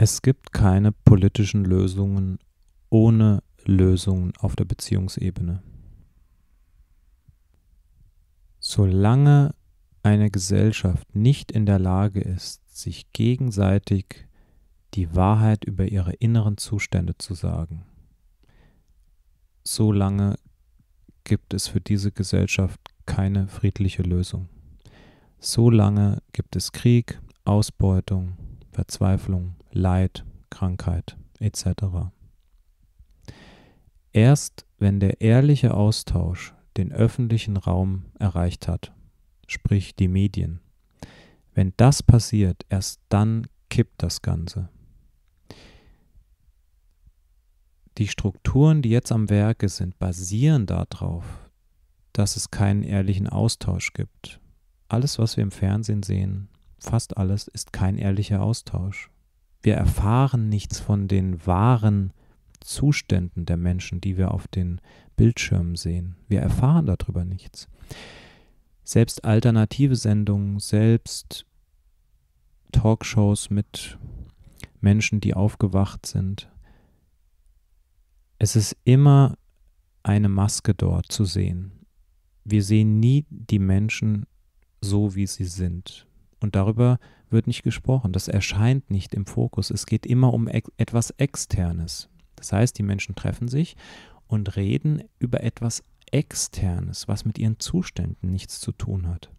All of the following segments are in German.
Es gibt keine politischen Lösungen ohne Lösungen auf der Beziehungsebene. Solange eine Gesellschaft nicht in der Lage ist, sich gegenseitig die Wahrheit über ihre inneren Zustände zu sagen, solange gibt es für diese Gesellschaft keine friedliche Lösung. Solange gibt es Krieg, Ausbeutung, Verzweiflung, Leid, Krankheit etc. Erst wenn der ehrliche Austausch den öffentlichen Raum erreicht hat, sprich die Medien, wenn das passiert, erst dann kippt das Ganze. Die Strukturen, die jetzt am Werke sind, basieren darauf, dass es keinen ehrlichen Austausch gibt. Alles, was wir im Fernsehen sehen, fast alles, ist kein ehrlicher Austausch wir erfahren nichts von den wahren Zuständen der Menschen, die wir auf den Bildschirmen sehen. Wir erfahren darüber nichts. Selbst alternative Sendungen, selbst Talkshows mit Menschen, die aufgewacht sind. Es ist immer eine Maske dort zu sehen. Wir sehen nie die Menschen so, wie sie sind. Und darüber wird nicht gesprochen. Das erscheint nicht im Fokus. Es geht immer um ex etwas Externes. Das heißt, die Menschen treffen sich und reden über etwas Externes, was mit ihren Zuständen nichts zu tun hat.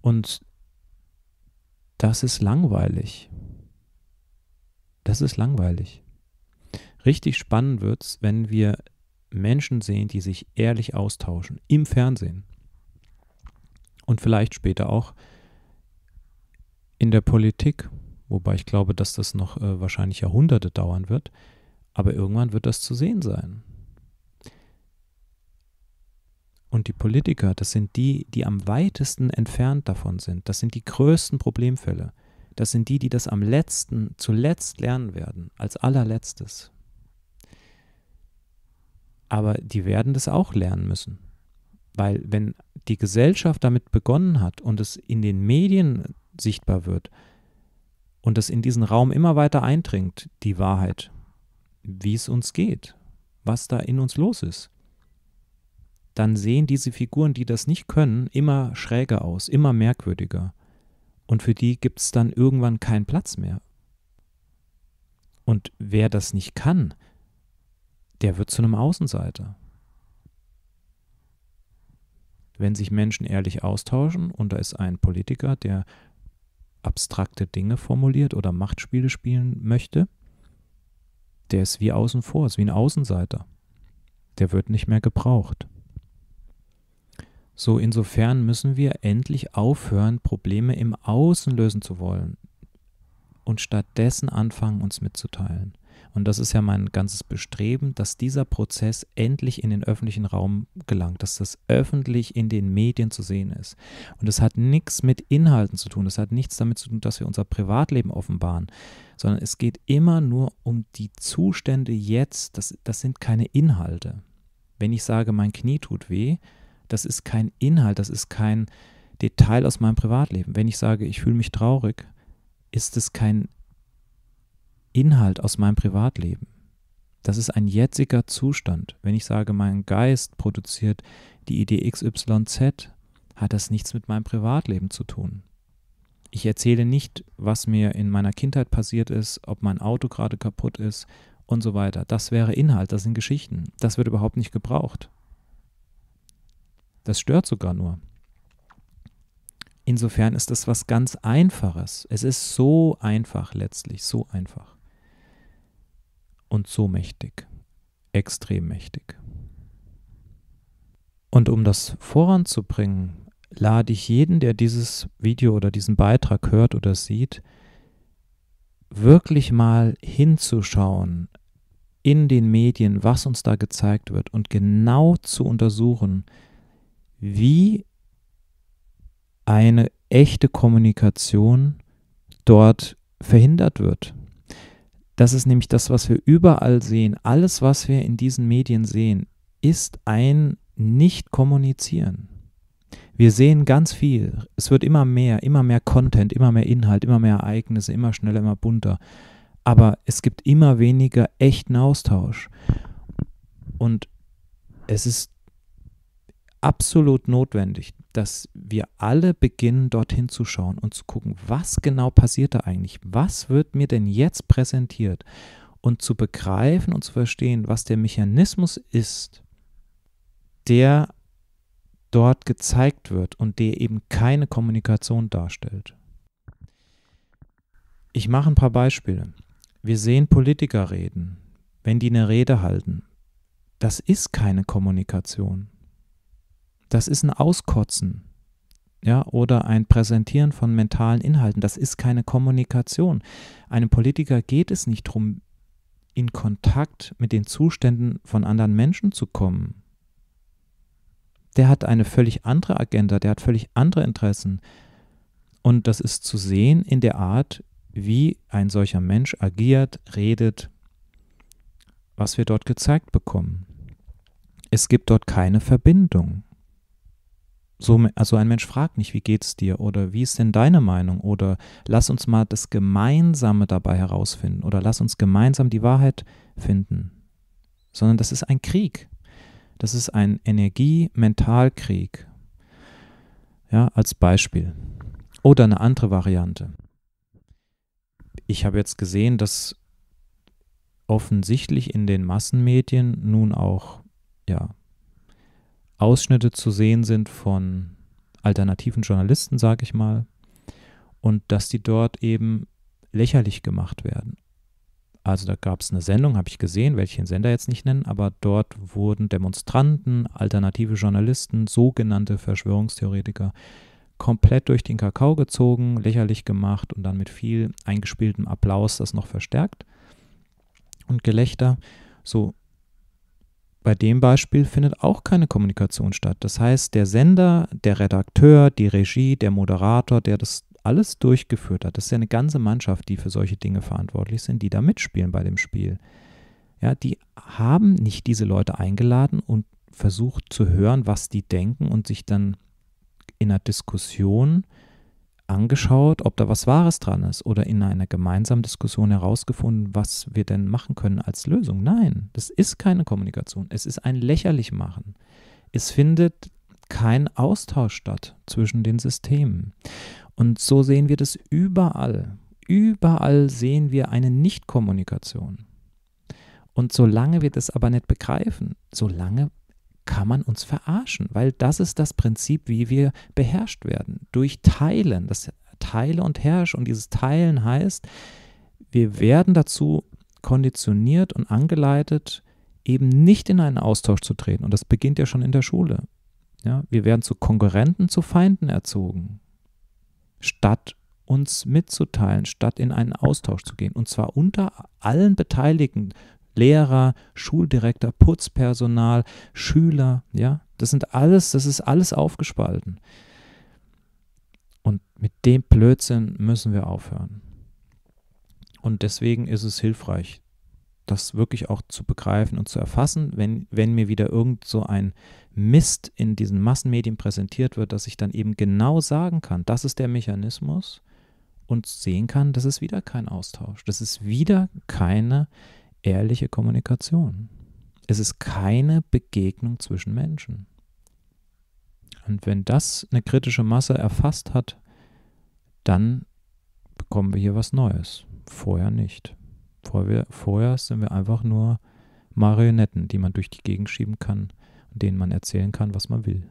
Und das ist langweilig. Das ist langweilig. Richtig spannend wird es, wenn wir Menschen sehen, die sich ehrlich austauschen im Fernsehen und vielleicht später auch in der Politik, wobei ich glaube, dass das noch äh, wahrscheinlich Jahrhunderte dauern wird, aber irgendwann wird das zu sehen sein. Und die Politiker, das sind die, die am weitesten entfernt davon sind, das sind die größten Problemfälle, das sind die, die das am letzten, zuletzt lernen werden, als allerletztes. Aber die werden das auch lernen müssen. Weil wenn die Gesellschaft damit begonnen hat und es in den Medien sichtbar wird und es in diesen Raum immer weiter eindringt, die Wahrheit, wie es uns geht, was da in uns los ist, dann sehen diese Figuren, die das nicht können, immer schräger aus, immer merkwürdiger. Und für die gibt es dann irgendwann keinen Platz mehr. Und wer das nicht kann, der wird zu einem Außenseiter wenn sich Menschen ehrlich austauschen und da ist ein Politiker, der abstrakte Dinge formuliert oder Machtspiele spielen möchte, der ist wie außen vor, ist wie ein Außenseiter. Der wird nicht mehr gebraucht. So, insofern müssen wir endlich aufhören, Probleme im Außen lösen zu wollen und stattdessen anfangen, uns mitzuteilen. Und das ist ja mein ganzes Bestreben, dass dieser Prozess endlich in den öffentlichen Raum gelangt, dass das öffentlich in den Medien zu sehen ist. Und es hat nichts mit Inhalten zu tun, es hat nichts damit zu tun, dass wir unser Privatleben offenbaren, sondern es geht immer nur um die Zustände jetzt, das, das sind keine Inhalte. Wenn ich sage, mein Knie tut weh, das ist kein Inhalt, das ist kein Detail aus meinem Privatleben. Wenn ich sage, ich fühle mich traurig, ist es kein Inhalt aus meinem Privatleben. Das ist ein jetziger Zustand. Wenn ich sage, mein Geist produziert die Idee XYZ, hat das nichts mit meinem Privatleben zu tun. Ich erzähle nicht, was mir in meiner Kindheit passiert ist, ob mein Auto gerade kaputt ist und so weiter. Das wäre Inhalt, das sind Geschichten. Das wird überhaupt nicht gebraucht. Das stört sogar nur. Insofern ist das was ganz Einfaches. Es ist so einfach letztlich, so einfach und so mächtig, extrem mächtig. Und um das voranzubringen, lade ich jeden, der dieses Video oder diesen Beitrag hört oder sieht, wirklich mal hinzuschauen in den Medien, was uns da gezeigt wird und genau zu untersuchen, wie eine echte Kommunikation dort verhindert wird, das ist nämlich das, was wir überall sehen. Alles, was wir in diesen Medien sehen, ist ein Nicht-Kommunizieren. Wir sehen ganz viel. Es wird immer mehr, immer mehr Content, immer mehr Inhalt, immer mehr Ereignisse, immer schneller, immer bunter. Aber es gibt immer weniger echten Austausch. Und es ist absolut notwendig, dass wir alle beginnen, dorthin zu schauen und zu gucken, was genau passiert da eigentlich, was wird mir denn jetzt präsentiert und zu begreifen und zu verstehen, was der Mechanismus ist, der dort gezeigt wird und der eben keine Kommunikation darstellt. Ich mache ein paar Beispiele. Wir sehen Politiker reden, wenn die eine Rede halten. Das ist keine Kommunikation. Das ist ein Auskotzen. Ja, oder ein Präsentieren von mentalen Inhalten. Das ist keine Kommunikation. Einem Politiker geht es nicht darum, in Kontakt mit den Zuständen von anderen Menschen zu kommen. Der hat eine völlig andere Agenda, der hat völlig andere Interessen. Und das ist zu sehen in der Art, wie ein solcher Mensch agiert, redet, was wir dort gezeigt bekommen. Es gibt dort keine Verbindung so, also ein Mensch fragt nicht, wie geht's dir oder wie ist denn deine Meinung oder lass uns mal das Gemeinsame dabei herausfinden oder lass uns gemeinsam die Wahrheit finden. Sondern das ist ein Krieg. Das ist ein Energie-Mentalkrieg. Ja, als Beispiel. Oder eine andere Variante. Ich habe jetzt gesehen, dass offensichtlich in den Massenmedien nun auch ja, Ausschnitte zu sehen sind von alternativen Journalisten, sage ich mal, und dass die dort eben lächerlich gemacht werden. Also da gab es eine Sendung, habe ich gesehen, welchen Sender jetzt nicht nennen, aber dort wurden Demonstranten, alternative Journalisten, sogenannte Verschwörungstheoretiker komplett durch den Kakao gezogen, lächerlich gemacht und dann mit viel eingespieltem Applaus das noch verstärkt und Gelächter. So, bei dem Beispiel findet auch keine Kommunikation statt. Das heißt, der Sender, der Redakteur, die Regie, der Moderator, der das alles durchgeführt hat, das ist ja eine ganze Mannschaft, die für solche Dinge verantwortlich sind, die da mitspielen bei dem Spiel. Ja, die haben nicht diese Leute eingeladen und versucht zu hören, was die denken und sich dann in einer Diskussion äh, angeschaut, ob da was Wahres dran ist oder in einer gemeinsamen Diskussion herausgefunden, was wir denn machen können als Lösung. Nein, das ist keine Kommunikation. Es ist ein lächerlich machen. Es findet kein Austausch statt zwischen den Systemen. Und so sehen wir das überall. Überall sehen wir eine Nichtkommunikation. Und solange wir das aber nicht begreifen, solange kann man uns verarschen, weil das ist das Prinzip, wie wir beherrscht werden. Durch Teilen, das Teile und Herrsch. Und dieses Teilen heißt, wir werden dazu konditioniert und angeleitet, eben nicht in einen Austausch zu treten. Und das beginnt ja schon in der Schule. Ja, wir werden zu Konkurrenten, zu Feinden erzogen, statt uns mitzuteilen, statt in einen Austausch zu gehen. Und zwar unter allen Beteiligten Lehrer, Schuldirektor, Putzpersonal, Schüler, ja, das sind alles, das ist alles aufgespalten. Und mit dem Blödsinn müssen wir aufhören. Und deswegen ist es hilfreich, das wirklich auch zu begreifen und zu erfassen, wenn, wenn mir wieder irgend so ein Mist in diesen Massenmedien präsentiert wird, dass ich dann eben genau sagen kann, das ist der Mechanismus und sehen kann, das ist wieder kein Austausch, das ist wieder keine ehrliche Kommunikation. Es ist keine Begegnung zwischen Menschen. Und wenn das eine kritische Masse erfasst hat, dann bekommen wir hier was Neues. Vorher nicht. Vorher, vorher sind wir einfach nur Marionetten, die man durch die Gegend schieben kann und denen man erzählen kann, was man will.